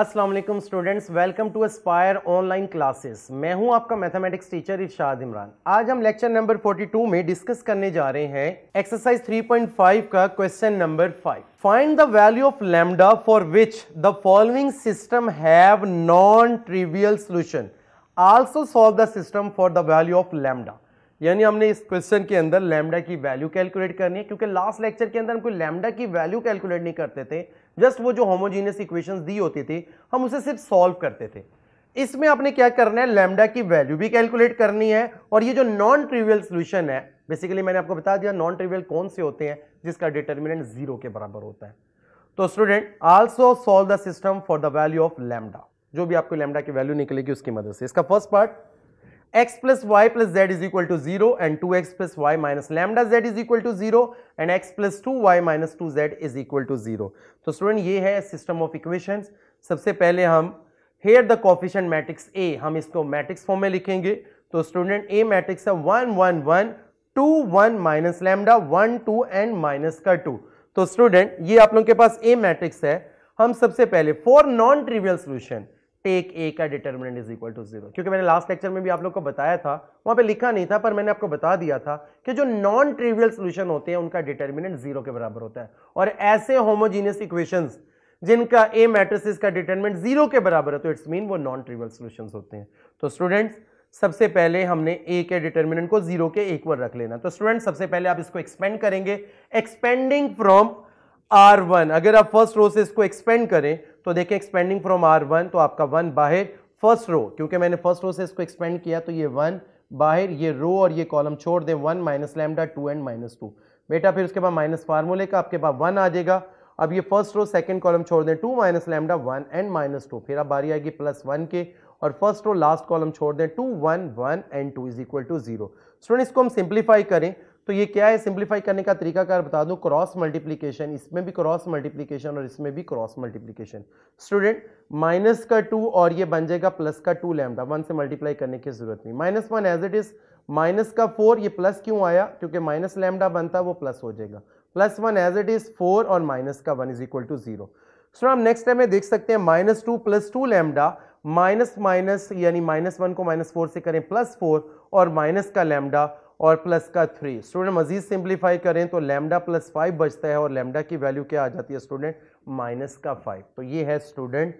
Aslam students welcome to Aspire online classes मैं हूं आपका मैथमेटिक्स टीचर इरशाद इमरान आज हम लेक्चर नंबर 42 में डिस्कस करने जा रहे हैं एक्सरसाइज 3.5 का question number 5 find the value of lambda for which the following system have non trivial solution also solve the system for the value of lambda यानी हमने इस क्वेश्चन के अंदर लैमडा की वैल्यू कैलकुलेट करनी है क्योंकि लास्ट लेक्चर के अंदर हम कोई लैमडा की वैल्यू कैलकुलेट नहीं करते थे जस्ट वो जो होमोजीनियस इक्वेशन दी होती थी हम उसे सिर्फ सॉल्व करते थे इसमें आपने क्या करना है लैमडा की वैल्यू भी कैलकुलेट करनी है और ये जो नॉन ट्रिवियल सोल्यूशन है बेसिकली मैंने आपको बता दिया नॉन ट्रिवियल कौन से होते हैं जिसका डिटर्मिनेंट जीरो के बराबर होता है तो student also solve the system for the value of lambda जो भी आपको लैमडा की वैल्यू निकलेगी उसकी मदद से इसका first part plus z is equal to zero and two x plus y minus lambda z is equal to zero and x plus two y minus two z is equal to zero तो student ये है system of equations सबसे पहले हम here the coefficient matrix A हम इसको matrix form में लिखेंगे तो स्टूडेंट ए मैट्रिक्स है one one one two one minus lambda one two and minus का टू तो स्टूडेंट ये आप लोग के पास ए मैट्रिक्स है हम सबसे पहले for non trivial solution take A का determinant is equal to zero क्योंकि मैंने लास्ट लेक्चर में भी आप लोग को बताया था वहां पे लिखा नहीं था पर मैंने आपको बता दिया था कि जो नॉन ट्रिवियल सोल्यूशन होते हैं उनका डिटर्मिनेंट जीरो के बराबर होता है और ऐसे होमोजीनियस इक्वेशंस जिनका ए मैट्रिसेस का डिटर्मिनेंट जीरो के बराबर है तो इट्स मीन वो नॉन ट्रिवियल सोल्यूशन होते हैं तो स्टूडेंट्स सबसे पहले हमने ए के डिटर्मिनेंट को जीरो के इक्वल रख लेना तो स्टूडेंट सबसे पहले आप इसको एक्सपेंड करेंगे एक्सपेंडिंग फ्रॉम आर वन अगर आप फर्स्ट रो से इसको एक्सपेंड करें तो देखें एक्सपेंडिंग फ्रॉम आर वन तो आपका वन बाहर फर्स्ट रो क्योंकि मैंने फर्स्ट रो से इसको एक्सपेंड किया तो ये वन बाहर ये रो और ये कॉलम छोड़ दें one minus lambda two and minus two बेटा फिर उसके बाद माइनस फार्मूले का आपके पास वन आ जाएगा अब ये फर्स्ट रो सेकेंड कॉलम छोड़ दें two minus lambda one and minus two फिर अब बारी आएगी प्लस वन के और फर्स्ट रो लास्ट कॉलम छोड़ दें two one one and two is equal to zero student इसको हम सिंप्लीफाई करें तो ये क्या है सिंप्लीफाई करने का तरीका कार बता दूं क्रॉस मल्टीप्लीकेशन इसमें भी क्रॉस मल्टीप्लीकेशन और इसमें भी क्रॉस मल्टीप्लीकेशन स्टूडेंट माइनस का टू और ये बन जाएगा प्लस का टू लैमडा वन से मल्टीप्लाई करने की जरूरत नहीं minus one as it is minus का फोर ये प्लस क्यों आया क्योंकि माइनस लैमडा बनता वो प्लस हो जाएगा plus one as it is four और माइनस का one is equal to zero so हम नेक्स्ट टाइम में देख सकते हैं minus two plus two lambda minus minus यानी माइनस वन को माइनस फोर से करें प्लस फोर और माइनस का लैमडा और प्लस का थ्री स्टूडेंट मजीद सिंप्लीफाई करें तो लेमडा प्लस फाइव बचता है और लेमडा की वैल्यू क्या आ जाती है स्टूडेंट माइनस का फाइव तो ये है स्टूडेंट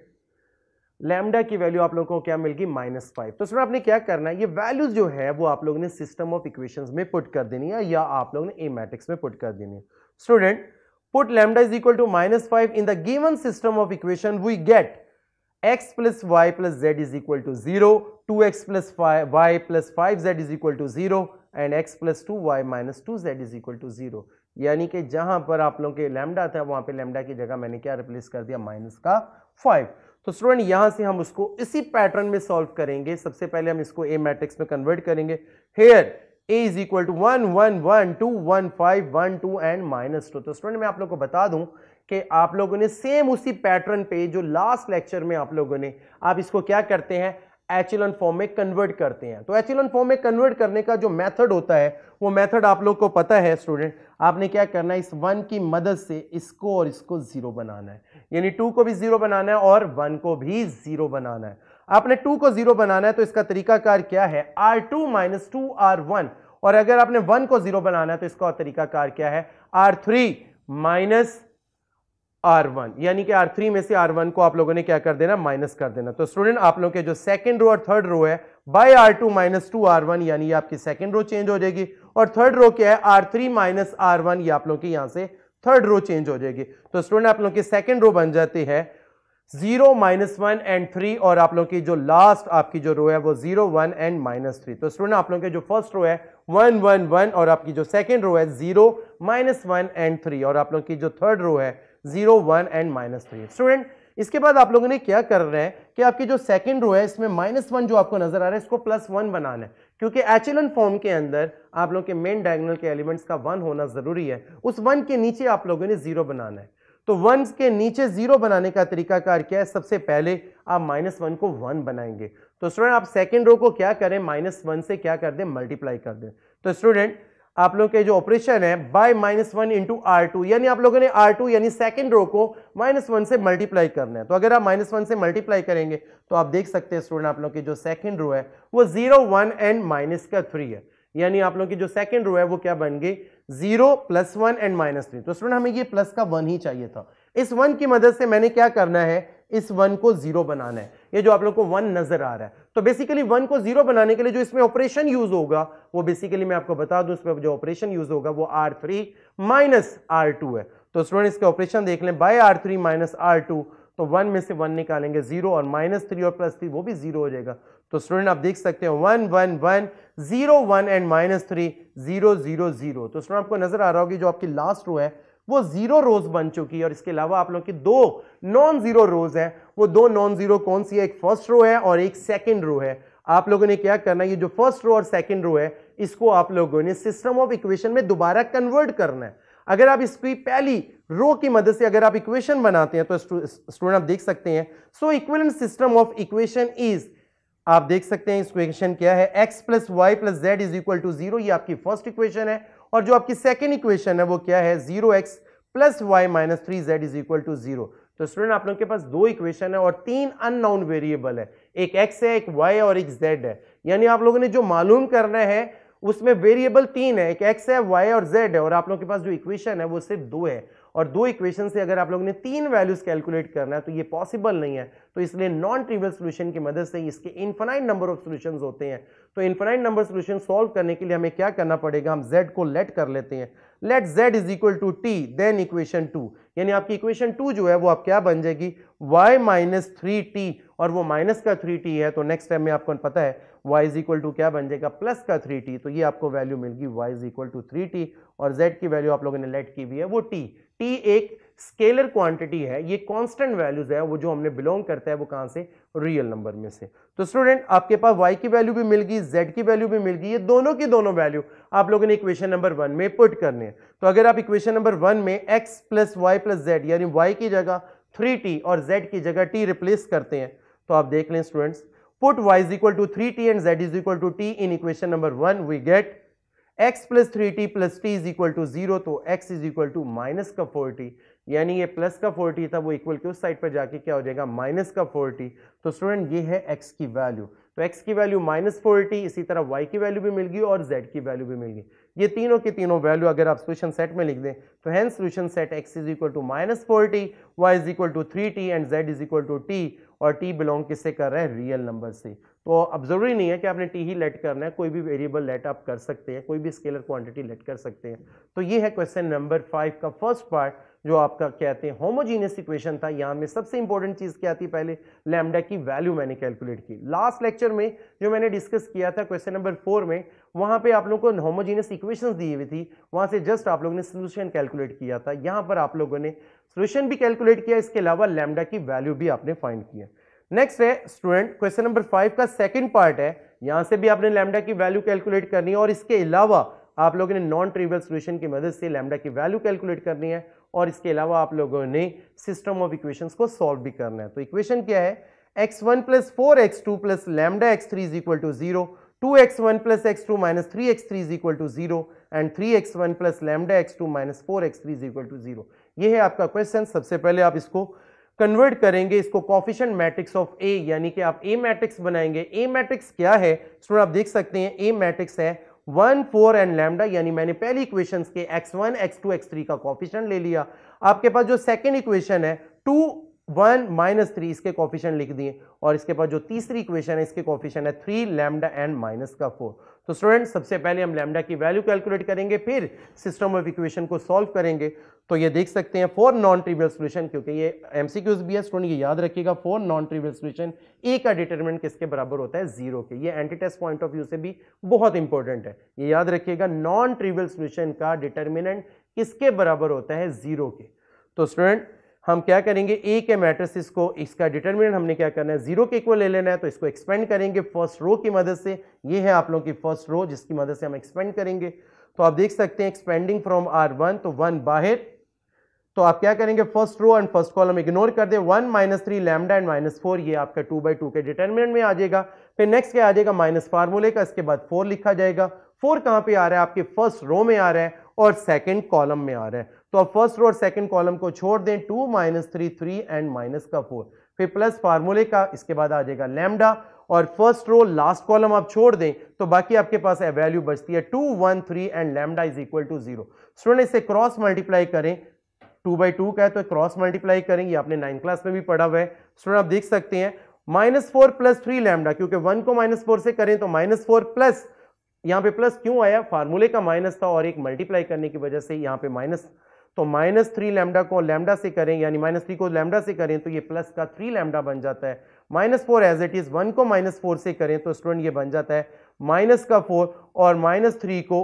लेमडा की वैल्यू आप लोगों को क्या मिलगी माइनस फाइव तो स्टूडेंट आपने क्या करना है ये वैल्यूज जो है वो आप लोगों ने सिस्टम ऑफ इक्वेशंस में पुट कर देनी है या आप लोगों ने ए मैट्रिक्स में पुट कर देनी है student put lambda is equal to minus 5 in the given system of equation we get x plus y plus z is equal to 0 plus five y plus five z is equal to zero and x plus two y minus two z is equal to zero यानी कि जहां पर आप लोगों के lambda था वहां पे लेमडा की जगह मैंने क्या रिप्लेस कर दिया माइनस का फाइव तो स्टूडेंट यहां से हम उसको इसी पैटर्न में सॉल्व करेंगे सबसे पहले हम इसको ए मैट्रिक्स में कन्वर्ट करेंगे here A is equal to one one one two one five one two and minus two तो स्टूडेंट मैं आप लोग को बता दूं कि आप लोगों ने सेम उसी पैटर्न पे जो लास्ट लेक्चर में आप लोगों ने आप इसको क्या करते हैं एचिलन फॉर्म में कन्वर्ट करते हैं तो एचिलन फॉर्म में कन्वर्ट करने का जो मेथड होता है वो मेथड आप लोग को पता है स्टूडेंट आपने क्या करना है इस वन की मदद से इसको और इसको जीरो बनाना है यानी टू को भी जीरो बनाना है और वन को भी जीरो बनाना है आपने टू को जीरो बनाना है तो इसका तरीकाकार क्या है R two minus two R one और अगर आपने वन को जीरो बनाना है तो इसका तरीकाकार क्या है R three minus R one यानी कि आर थ्री में से आर वन को आप लोगों ने क्या कर देना माइनस कर देना तो स्टूडेंट आप लोगों के जो सेकेंड रो और थर्ड रो है by R two minus two R one यानी आपकी सेकंड रो चेंज हो जाएगी और थर्ड रो क्या है R three minus R one ये आप लोगों की यहां से थर्ड रो चेंज हो जाएगी तो स्टूडेंट आप लोगों की सेकेंड रो बन जाती है zero minus one and three और आप लोगों की जो लास्ट आपकी जो रो है वो zero one and minus three तो स्टूडेंट आप लोगों के जो फर्स्ट रो है वन वन वन और आपकी जो सेकेंड रो है zero minus one and three और आप लोगों की जो थर्ड रो है zero one and minus three student इसके बाद आप लोगों ने क्या कर रहे हैं कि आपकी जो सेकंड रो है इसमें माइनस वन जो आपको नजर आ रहा है इसको प्लस वन बनाना है क्योंकि एचएलएन फॉर्म के अंदर आप लोग के मेन डायगनल के एलिमेंट्स का वन होना जरूरी है उस वन के नीचे आप लोगों ने जीरो बनाना है तो वन के नीचे जीरो बनाने का तरीकाकार क्या है सबसे पहले आप माइनस वन को वन बनाएंगे तो स्टूडेंट आप सेकेंड रो को क्या करें माइनस वन से क्या कर दें मल्टीप्लाई कर दें तो स्टूडेंट आप लोग के जो ऑपरेशन है by minus one into R two यानी आप लोगों ने आर टू यानी सेकेंड रो को माइनस वन से मल्टीप्लाई करना है तो अगर आप माइनस वन से मल्टीप्लाई करेंगे तो आप देख सकते हैं स्टूडेंट आप लोग की जो सेकेंड रो है वो जीरो वन एंड माइनस का थ्री है यानी आप लोग की जो सेकेंड रो है वो क्या बन गई zero plus one and minus three तो स्टूडेंट हमें ये प्लस का वन ही चाहिए था इस वन की मदद से मैंने क्या करना है इस वन को जीरो बनाना है ये जो आप लोग को वन नजर आ रहा है तो बेसिकली वन को जीरो बनाने के लिए जो इसमें ऑपरेशन यूज होगा वो बेसिकली मैं आपको बता दूं इसमें जो ऑपरेशन यूज होगा वो R three minus R two है तो स्टूडेंट इसके ऑपरेशन देख लें by R three minus R two तो वन में से वन निकालेंगे जीरो और माइनस थ्री और प्लस थ्री वो भी जीरो हो जाएगा तो स्टूडेंट आप देख सकते हैं one one one zero one and minus three zero zero zero तो स्टूडेंट आपको नजर आ रहा होगी जो आपकी लास्ट रो है वो जीरो रोज बन चुकी है और इसके अलावा आप लोग की दो नॉन जीरो रोज है वो दो नॉन जीरो कौन सी है एक फर्स्ट रो है और एक सेकेंड रो है आप लोगों ने क्या करना है ये जो फर्स्ट रो और सेकेंड रो है इसको आप लोगों ने सिस्टम ऑफ इक्वेशन में दोबारा कन्वर्ट करना है अगर आप इसकी पहली रो की मदद से अगर आप इक्वेशन बनाते हैं तो स्टूडेंट आप देख सकते हैं so equal system of equation is आप देख सकते हैं इस इक्वेशन क्या है x plus y plus z is equal to zero आपकी फर्स्ट इक्वेशन है और जो आपकी सेकेंड इक्वेशन है वो क्या है zero x plus y minus three z is equal to zero तो स्टूडेंट आप लोग के पास दो इक्वेशन है और तीन अननाउन वेरिएबल है एक एक्स है एक वाई और एक जेड है यानी आप लोगों ने जो मालूम करना है उसमें वेरिएबल तीन है एक एक्स है वाई और जेड है और आप लोग के पास जो इक्वेशन है वो सिर्फ दो है और दो इक्वेशन से अगर आप लोगों ने तीन वैल्यूज कैलकुलेट करना है तो ये पॉसिबल नहीं है तो इसलिए नॉन ट्रिवियल सोल्यूशन की मदद से इसके इन्फाइट नंबर ऑफ सोल्यूशन होते हैं तो इन्फाइट नंबर सोल्यूशन सॉल्व करने के लिए हमें क्या करना पड़ेगा हम जेड को लेट कर लेते हैं let z is equal to t then equation two यानी आपकी इक्वेशन टू जो है वो आप क्या बन जाएगी वाई माइनस थ्री टी और वो माइनस का थ्री टी है तो नेक्स्ट टाइम में आपको पता है y इज इक्वल टू क्या बन जाएगा प्लस का 3t तो ये आपको वैल्यू मिलगी y is equal to three और z की वैल्यू आप लोगों ने लेट की हुई है वो t t एक स्केलर क्वांटिटी है ये कांस्टेंट वैल्यूज है वो जो हमने बिलोंग करता है वो कहाँ से रियल नंबर में से तो स्टूडेंट आपके पास y की वैल्यू भी मिल गई z की वैल्यू भी मिल गई ये दोनों की दोनों वैल्यू आप लोगों ने इक्वेशन नंबर वन में पुट करने हैं तो अगर आप इक्वेशन नंबर वन में x plus y plus z यानी y की जगह 3t और z की जगह t रिप्लेस करते हैं तो आप देख लें students put y is equal to 3t and z is equal to t in equation number 1 we get x plus three t plus t is equal to zero तो x is equal to minus का 4t यानी ये plus का 4t था वो equal के उस side पर जाके क्या हो जाएगा माइनस का 4t तो स्टूडेंट ये है x की वैल्यू तो x की वैल्यू माइनस फोर्टी इसी तरह y की वैल्यू भी मिल गई और z की वैल्यू भी मिल गई ये तीनों के तीनों वैल्यू अगर आप सोल्यूशन सेट में लिख दें तो हैं solution set x is equal to minus four t y is equal to three t and z is equal to t और टी बिलोंग किससे कर रहा है रियल नंबर से तो अब ज़रूरी नहीं है कि आपने टी ही लेट करना है कोई भी वेरिएबल लेट आप कर सकते हैं कोई भी स्केलर क्वांटिटी लेट कर सकते हैं तो ये है क्वेश्चन नंबर फाइव का फर्स्ट पार्ट जो आपका कहते हैं होमोजीनियस इक्वेशन था यहाँ में सबसे इंपॉर्टेंट चीज़ क्या थी पहले लैमडा की वैल्यू मैंने कैलकुलेट की लास्ट लेक्चर में जो मैंने डिस्कस किया था क्वेश्चन नंबर फोर में वहाँ पे आप लोगों को होमोजीनियस इक्वेशंस दी हुई थी वहाँ से जस्ट आप लोगों ने सोल्यूशन कैलकुलेट किया था यहाँ पर आप लोगों ने सोल्यूशन भी कैलकुलेट किया इसके अलावा लैमडा की वैल्यू भी आपने फाइंड किया नेक्स्ट है स्टूडेंट क्वेश्चन नंबर फाइव का सेकेंड पार्ट है यहाँ से भी आपने लैमडा की वैल्यू कैलकुलेट करनी है और इसके अलावा आप लोगों ने नॉन ट्रिवियल सोल्यूशन की मदद से लैमडा की वैल्यू कैलकुलेट करनी है और इसके अलावा आप लोगों ने सिस्टम ऑफ इक्वेशंस को सॉल्व भी करना है तो इक्वेशन क्या है x one plus four x two plus lambda x three is equal to zero two x one plus x two minus three x three is equal to zero and three x one plus lambda x two minus four x three is equal to zero ये है आपका question सबसे पहले आप इसको convert करेंगे इसको कॉफिशन matrix of ए यानी कि आप ए मैट्रिक्स बनाएंगे ए मैट्रिक्स क्या है स्टूडेंट आप देख सकते हैं ए मैट्रिक्स है वन फोर एंड लैमडा यानी मैंने पहली इक्वेशन के x one x two x three का कॉफिशन ले लिया आपके पास जो सेकेंड इक्वेशन है टू वन माइनस थ्री इसके कॉफिशन लिख दिए और इसके पास जो तीसरी इक्वेशन है इसके कॉफिशन है थ्री लैमडा एंड माइनस का फोर तो स्टूडेंट सबसे पहले हम लैमडा की वैल्यू कैलकुलेट करेंगे फिर सिस्टम ऑफ इक्वेशन को सॉल्व करेंगे तो ये देख सकते हैं फोर नॉन ट्रिवियल सोल्यूशन क्योंकि ये एमसीक्यूज भी है स्टूडेंट ये याद रखिएगा for non trivial solution A का डिटर्मिनेंट किसके बराबर होता है जीरो के ये एंटीटेस्ट पॉइंट ऑफ व्यू से भी बहुत इंपॉर्टेंट है ये याद रखिएगा नॉन ट्रिवियल सोल्यूशन का डिटर्मिनेंट किसके बराबर होता है जीरो के तो स्टूडेंट हम क्या करेंगे ए के मैट्रिसेस को इसका डिटर्मिनेंट हमने क्या करना है जीरो के इक्वल ले लेना है तो इसको एक्सपेंड करेंगे फर्स्ट रो की मदद से ये है आप लोगों की फर्स्ट रो जिसकी मदद से हम एक्सपेंड करेंगे तो आप देख सकते हैं एक्सपेंडिंग फ्रॉम आर वन तो वन बाहर तो आप क्या करेंगे first row and first column ignore कर दे one minus three lambda and minus four ये आपका टू बाई टू के डिटर्मिनेंट में आ जाएगा फिर नेक्स्ट क्या आ जाएगा माइनस फार्मूले का इसके बाद फोर लिखा जाएगा फोर कहाँ पे आ रहा है आपके फर्स्ट रो में आ रहा है और सेकेंड कॉलम में आ रहा है तो आप फर्स्ट रो और सेकंड कॉलम को छोड़ दें two minus three three and minus का फोर फिर प्लस फार्मूले का इसके बाद आ जाएगा लेमडा और फर्स्ट रो लास्ट कॉलम आप छोड़ दें तो बाकी आपके पास वैल्यू बचती है two one three and lambda is equal to zero student इसे क्रॉस मल्टीप्लाई करें टू बाई टू का है तो क्रॉस मल्टीप्लाई करेंगे आपने नाइन्थ क्लास में भी पढ़ा हुआ है स्टूडेंट आप देख सकते हैं minus four plus three lambda क्योंकि वन को माइनस फोर से करें तो माइनस फोर प्लस यहां पे प्लस क्यों आया फार्मूले का माइनस था और एक मल्टीप्लाई करने की वजह से यहां पे माइनस तो माइनस थ्री लैमडा को लैमडा से करें यानी माइनस थ्री को लैमडा से करें तो ये प्लस का थ्री लैमडा बन जाता है minus four as it is one को माइनस फोर से करें तो स्टूडेंट ये बन जाता है माइनस का फोर और माइनस थ्री को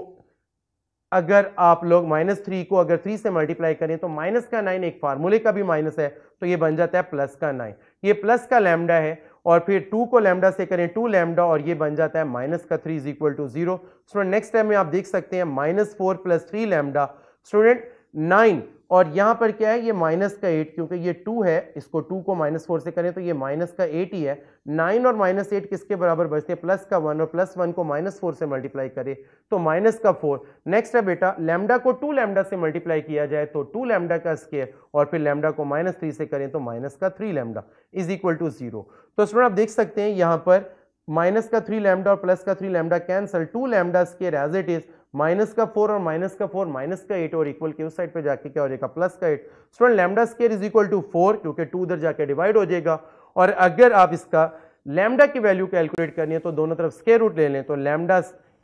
अगर आप लोग माइनस थ्री को अगर थ्री से मल्टीप्लाई करें तो माइनस का नाइन एक फार्मूले का भी माइनस है तो ये बन जाता है प्लस का नाइन ये प्लस का लैमडा है और फिर टू को लैमडा से करें टू लैमडा और ये बन जाता है माइनस का three is equal to zero student next time में आप देख सकते हैं minus four plus three lambda student nine और यहां पर क्या है ये माइनस का एट क्योंकि ये टू है इसको टू को माइनस फोर से करें तो ये माइनस का एट ही है नाइन और माइनस एट किसके बराबर बचते हैं प्लस का वन और प्लस वन को माइनस फोर से मल्टीप्लाई करें तो माइनस का फोर नेक्स्ट है बेटा लैमडा को टू लैमडा से मल्टीप्लाई किया जाए तो टू लैमडा का स्केयर और फिर लैमडा को माइनस थ्री से करें तो माइनस का three lambda is equal to zero तो स्टूडेंट आप देख सकते हैं यहां पर माइनस का थ्री लैमडा और प्लस का three lambda cancel two lambda square as it is minus का फोर और माइनस का फोर माइनस का एट और इक्वल के उस साइड पे जाके क्या हो जाएगा प्लस का eight student lambda square is equal to four क्योंकि टू उधर जाके डिवाइड हो जाएगा और अगर आप इसका लेमडा की वैल्यू कैलकुलेट करनी है तो दोनों तरफ स्केयर रूट ले लें तो lambda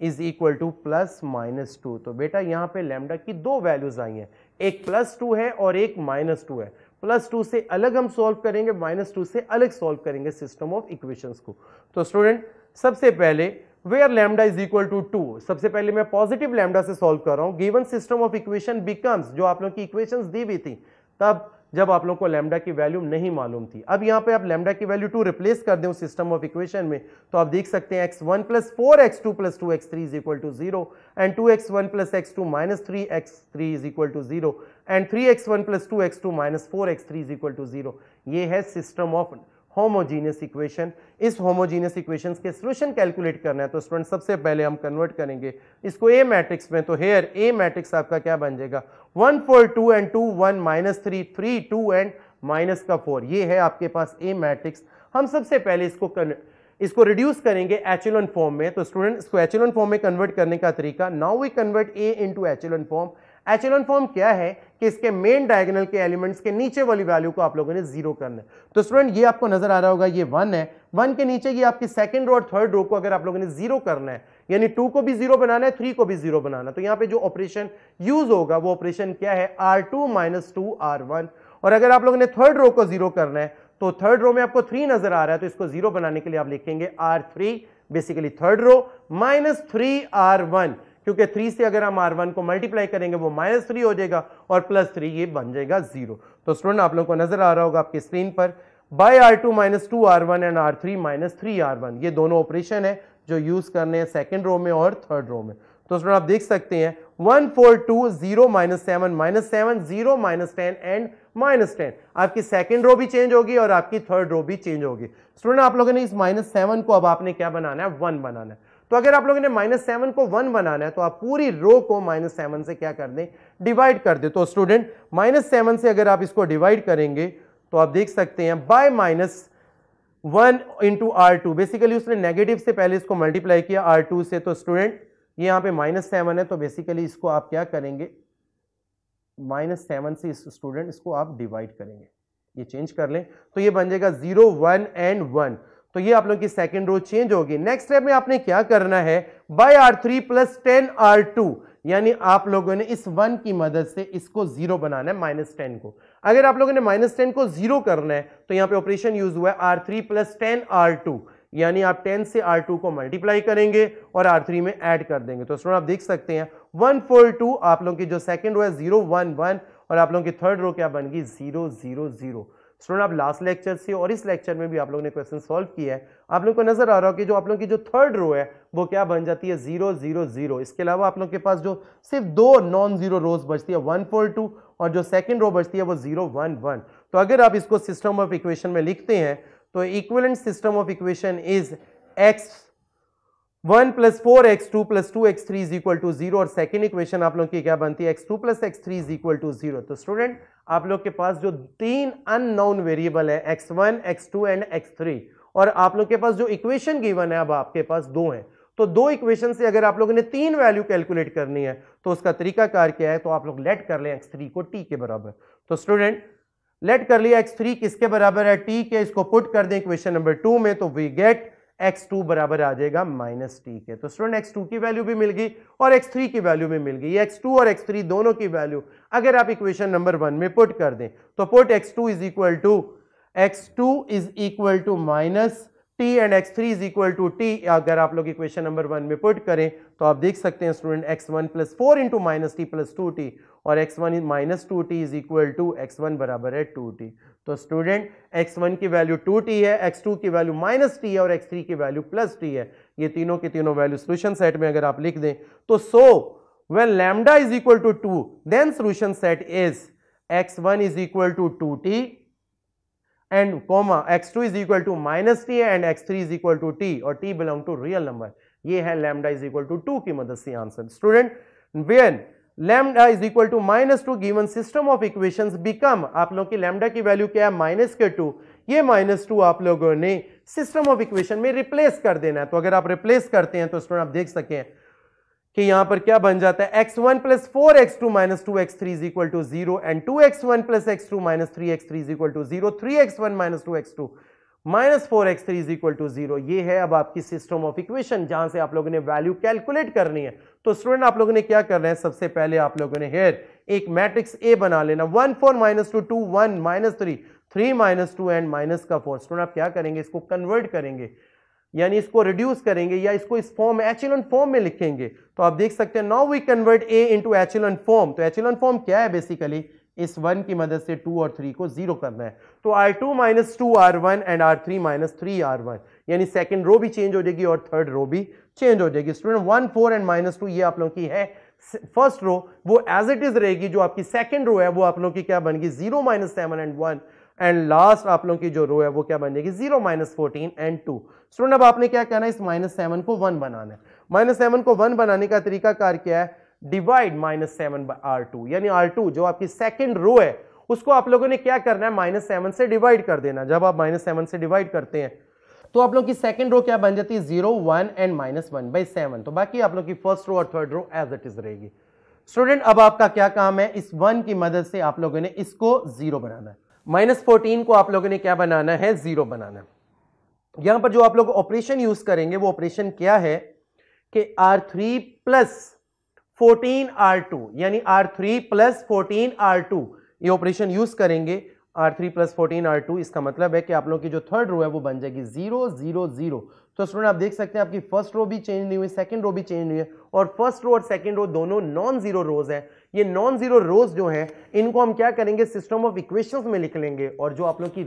is equal to plus minus two तो बेटा यहाँ पे लेमडा की दो वैल्यूज आई हैं एक प्लस टू है और एक माइनस टू है प्लस टू से अलग हम सॉल्व करेंगे माइनस टू से अलग सॉल्व करेंगे सिस्टम ऑफ इक्वेशंस को तो स्टूडेंट सबसे पहले where lambda is equal to two सबसे पहले मैं पॉजिटिव लैमडा से सॉल्व कर रहा हूँ given system of equation becomes जो आप लोग की इक्वेशंस दी हुई थी तब जब आप लोग को लैमडा की वैल्यू नहीं मालूम थी अब यहाँ पे आप लैमडा की वैल्यू टू रिप्लेस कर दें सिस्टम ऑफ इक्वेशन में तो आप देख सकते हैं x one plus four x two plus two x three is equal to zero and two x one plus x two minus three x three is equal to zero and three x one plus two x two minus four x three is equal to zero ये है system of homogeneous equation इस homogeneous equations के solution calculate करना है तो student सबसे पहले हम कन्वर्ट करेंगे इसको ए मैट्रिक्स में तो हेयर ए मैट्रिक्स आपका क्या बन जाएगा one four two and two one minus three three two and minus का फोर ये है आपके पास ए मैट्रिक्स हम सबसे पहले इसको कन, इसको रिड्यूस करेंगे एचुलन फॉर्म में तो स्टूडेंट इसको एचुलन फॉर्म में कन्वर्ट करने का तरीका now we convert A into echelon form echelon form क्या है कि इसके मेन डायगोनल के एलिमेंट्स के नीचे वाली वैल्यू को आप लोगों ने जीरो करना है तो स्टूडेंट ये आपको नजर आ रहा होगा ये वन है वन के नीचे ये आपकी सेकंड रो और थर्ड रो को अगर आप लोगों ने जीरो करना है यानी टू को भी जीरो बनाना है थ्री को भी जीरो बनाना तो यहाँ पे जो ऑपरेशन यूज होगा वो ऑपरेशन क्या है R two minus two R one और अगर आप लोगों ने थर्ड रो को जीरो करना है तो थर्ड रो में आपको थ्री नजर आ रहा है तो इसको जीरो बनाने के लिए आप लिखेंगे R three basically third row minus three R one क्योंकि थ्री से अगर हम आर वन को मल्टीप्लाई करेंगे वो माइनस थ्री हो जाएगा और प्लस थ्री ये बन जाएगा जीरो तो स्टूडेंट आप लोग को नजर आ रहा होगा आपकी स्क्रीन पर by R two minus two R one and R three minus three R one ये दोनों ऑपरेशन है जो यूज करने हैं सेकेंड रो में और थर्ड रो में तो स्टूडेंट आप देख सकते हैं one four two zero minus seven minus seven zero minus ten and minus ten आपकी सेकेंड रो भी चेंज होगी और आपकी थर्ड रो भी चेंज होगी स्टूडेंट आप लोगों ने इस माइनस सेवन को अब आपने क्या बनाना है वन बनाना है तो अगर आप लोगों ने माइनस सेवन को वन बनाना है तो आप पूरी रो को माइनस सेवन से क्या कर दें डिवाइड कर दे तो स्टूडेंट माइनस सेवन से अगर आप इसको डिवाइड करेंगे तो आप देख सकते हैं by minus one into R two basically उसने नेगेटिव से पहले इसको मल्टीप्लाई किया आर टू से तो स्टूडेंट ये यहां पे माइनस सेवन है तो बेसिकली इसको आप क्या करेंगे माइनस सेवन से इस स्टूडेंट इसको आप डिवाइड करेंगे ये चेंज कर लें तो ये बन जाएगा जीरो वन एंड वन तो ये आप लोग की सेकेंड रो चेंज होगी नेक्स्ट स्टेप में आपने क्या करना है by R three plus ten R two यानी आप लोगों ने इस वन की मदद से इसको जीरो बनाना है माइनस टेन को अगर आप लोगों ने माइनस टेन को जीरो करना है तो यहां पे ऑपरेशन यूज हुआ है R three plus ten R two यानी आप टेन से आर टू को मल्टीप्लाई करेंगे और आर थ्री में ऐड कर देंगे तो स्टूडेंट आप देख सकते हैं वन फोर टू आप लोगों की जो सेकेंड रो है जीरो वन वन और आप लोगों की थर्ड रो क्या बन गई जीरो स्टूडेंट आप लास्ट लेक्चर से और इस लेक्चर में भी आप लोगों ने क्वेश्चन सॉल्व किया है आप लोगों को नजर आ रहा हो कि जो आप लोगों की जो थर्ड रो है वो क्या बन जाती है जीरो जीरो जीरो इसके अलावा आप लोगों के पास जो सिर्फ दो नॉन जीरो रोज बचती है वन फोर टू और जो सेकेंड रो बचती है वो जीरो वन वन तो अगर आप इसको सिस्टम ऑफ इक्वेशन में लिखते हैं तो equivalent system of equation is x one plus four x two plus two x three is equal to zero और सेकेंड इक्वेशन आप लोग की क्या बनती है x two plus x three is equal to zero तो स्टूडेंट आप लोग के पास जो तीन अननोन वेरिएबल है x one x two and x three और आप लोग के पास जो इक्वेशन गिवन है अब आपके पास दो है तो दो इक्वेशन से अगर आप लोगों ने तीन वैल्यू कैलकुलेट करनी है तो उसका तरीका कार क्या है तो आप लोग लेट कर लें एक्स थ्री को टी के बराबर तो स्टूडेंट लेट कर लिया एक्स थ्री किसके बराबर है टी के इसको पुट कर दें इक्वेशन नंबर टू में तो वी गेट x2 बराबर आ जाएगा माइनस टी के तो स्टूडेंट x2 की वैल्यू भी मिल गई और x3 की वैल्यू भी मिल गई x2 और x3 दोनों की वैल्यू अगर आप इक्वेशन नंबर वन में पुट कर दें तो put x2 two is equal to x two is equal to minus t and x three is equal to t अगर आप लोग इक्वेशन नंबर वन में पुट करें तो आप देख सकते हैं student x one plus four into minus t plus two t और x one minus two t is equal to x one बराबर है टू टी तो स्टूडेंट एक्स वन की वैल्यू टू टी है एक्स टू की value minus t है और x three की वैल्यू प्लस टी है ये तीनों के तीनों वैल्यू सोल्यूशन सेट में अगर आप लिख दें तो so when lambda is equal to two then solution set is x one is equal to two t and comma x two is equal to minus t and x three is equal to t और t belong to real number ये है lambda is equal to two की मदद से answer student when lambda is equal to minus two given system of equation become आप लोगों की lambda की वैल्यू क्या है माइनस के टू ये माइनस टू आप लोगों ने सिस्टम ऑफ इक्वेशन में रिप्लेस कर देना है तो अगर आप रिप्लेस करते हैं तो स्टूडेंट आप देख सकते हैं कि यहां पर क्या बन जाता है x one plus four x two minus two x three is equal to zero and two x one plus x two minus three x three is equal to zero three x one minus two x two minus four x three is equal to zero ये है अब आपकी system of equation जहां से आप लोगों ने value calculate करनी है तो स्टूडेंट आप लोगों ने क्या करना है सबसे पहले आप लोगों ने हेयर एक मैट्रिक्स ए बना लेना one four minus two two one minus three three minus two and minus का फोर स्टूडेंट आप क्या करेंगे इसको कन्वर्ट करेंगे यानी इसको रिड्यूस करेंगे या इसको इस फॉर्म एचिलन फॉर्म में लिखेंगे तो आप देख सकते हैं now we convert A into echelon form तो एचिलन फॉर्म क्या है बेसिकली इस वन की मदद से टू और थ्री को जीरो करना है तो R two minus two R one and R three minus three R one यानी सेकेंड रो भी चेंज हो जाएगी और थर्ड रो भी चेंज हो जाएगी student one four and minus two ये आप लोगों की है फर्स्ट रो वो एज इट इज रहेगी जो आपकी सेकेंड रो है वो आप लोगों की क्या बनेगी zero minus seven and one and last आप लोगों की जो रो है वो क्या बन जाएगी zero minus fourteen and two student अब आपने क्या कहना है इस माइनस सेवन को वन बनाना है माइनस सेवन को वन बनाने का तरीका कार क्या है divide minus seven by R two यानी आर टू जो आपकी सेकेंड रो है उसको आप लोगों ने क्या करना है माइनस सेवन से डिवाइड कर देना जब आप माइनस सेवन से डिवाइड करते हैं तो आप लोगों की सेकंड रो क्या बन जाती है zero one and minus one by seven तो बाकी आप लोगों की फर्स्ट रो और third row as it is रहेगी स्टूडेंट अब आपका क्या काम है इस वन की मदद से आप लोगों ने इसको जीरो बनाना है माइनस फोर्टीन को आप लोगों ने क्या बनाना है जीरो बनाना है यहां पर जो आप लोग ऑपरेशन यूज करेंगे वो ऑपरेशन क्या है कि R three plus fourteen R two यानी R three plus fourteen R two ये ऑपरेशन यूज करेंगे R three plus fourteen R two इसका मतलब है कि आप लोग की जो थर्ड रो है वो बन जाएगी जीरो जीरो जीरो तो स्टूडेंट आप देख सकते हैं आपकी फर्स्ट रो भी चेंज नहीं हुई सेकंड रो भी चेंज नहीं हुई और फर्स्ट रो और सेकंड रो दोनों नॉन जीरो रोज है ये नॉन जीरो रोज जो है इनको हम क्या करेंगे सिस्टम ऑफ इक्वेशंस में लिख लेंगे और जो आप लोग की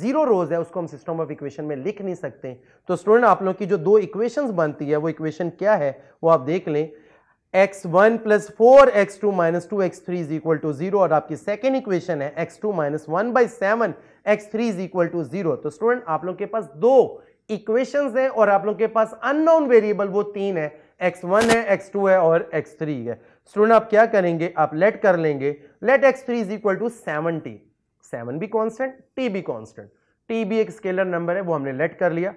जीरो रोज है उसको हम सिस्टम ऑफ इक्वेशन में लिख नहीं सकते तो स्टूडेंट आप लोग की जो दो इक्वेशंस बनती है वो इक्वेशन क्या है वो आप देख लें x one plus four x two minus two x three is equal to zero और आपकी सेकेंड इक्वेशन है x two minus one by seven x three is equal to zero तो स्टूडेंट आप लोग के पास दो इक्वेशन है और आप लोग के पास अननोन वेरिएबल वो तीन है एक्स वन है एक्स टू है और एक्स थ्री है स्टूडेंट आप क्या करेंगे आप लेट कर लेंगे let x three is equal to seven t seven भी कॉन्स्टेंट टी भी कॉन्स्टेंट टी भी एक स्केलर नंबर है वो हमने लेट कर लिया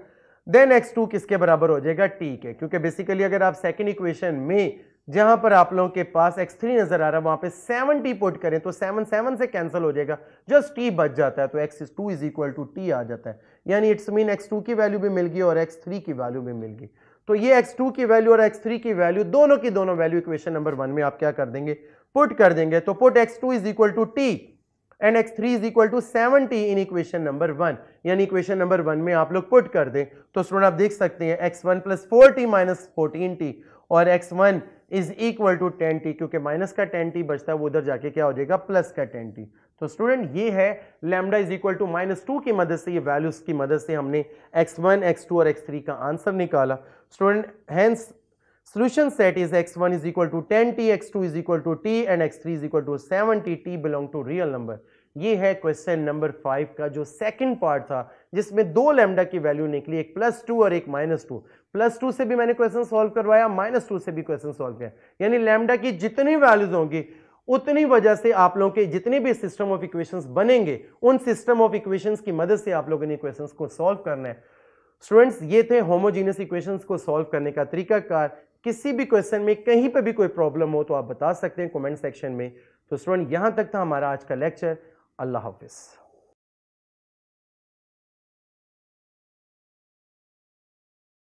देन एक्स टू किसके बराबर हो जाएगा टी के क्योंकि बेसिकली अगर आप सेकेंड इक्वेशन में जहां पर आप लोगों के पास एक्स थ्री नजर आ रहा है वहां पे सेवन टी पुट करें तो सेवन सेवन से कैंसिल हो जाएगा जस्ट टी बच जाता है तो x two is equal to t आ जाता है यानी इट्स मीन एक्स टू की वैल्यू भी मिल गई और एक्स थ्री की वैल्यू भी मिल गई तो ये x2 की वैल्यू और x3 की वैल्यू दोनों की दोनों वैल्यू इक्वेशन नंबर वन में आप क्या कर देंगे पुट कर देंगे तो put x2 two is equal to t and x three is equal to seven t in equation number one यानी इक्वेशन नंबर वन में आप लोग पुट कर दें तो स्टूडेंट आप देख सकते हैं x one plus four t minus fourteen t और x one is equal to ten t क्योंकि माइनस का टेन टी बचता है वो उधर जाके क्या हो जाएगा प्लस का टेन टी तो स्टूडेंट ये है lambda is equal to minus two की मदद से ये वैल्यूज की मदद से हमने एक्स वन एक्स टू और एक्स थ्री का आंसर निकाला Student, hence solution set is x1 is equal to 10t, x2 is equal to t and x3 is equal to 70, belong to real number. ये है question number five का जो second part था जिसमें दो lambda की value निकली एक प्लस टू और एक माइनस टू प्लस टू से भी मैंने क्वेश्चन सॉल्व करवाया माइनस टू से भी क्वेश्चन सॉल्व किया यानी लेमडा की जितनी वैल्यूज होंगी उतनी वजह से आप लोगों के जितने भी सिस्टम ऑफ इक्वेशंस बनेंगे उन सिस्टम ऑफ इक्वेशंस की मदद से आप लोगों ने क्वेश्चंस को सॉल्व करना है स्टूडेंट्स ये थे होमोजीनियस इक्वेशंस को सॉल्व करने का तरीका कार किसी भी क्वेश्चन में कहीं पर भी कोई प्रॉब्लम हो तो आप बता सकते हैं कमेंट सेक्शन में तो स्टूडेंट यहाँ तक था हमारा आज का लेक्चर अल्लाह हाफिज़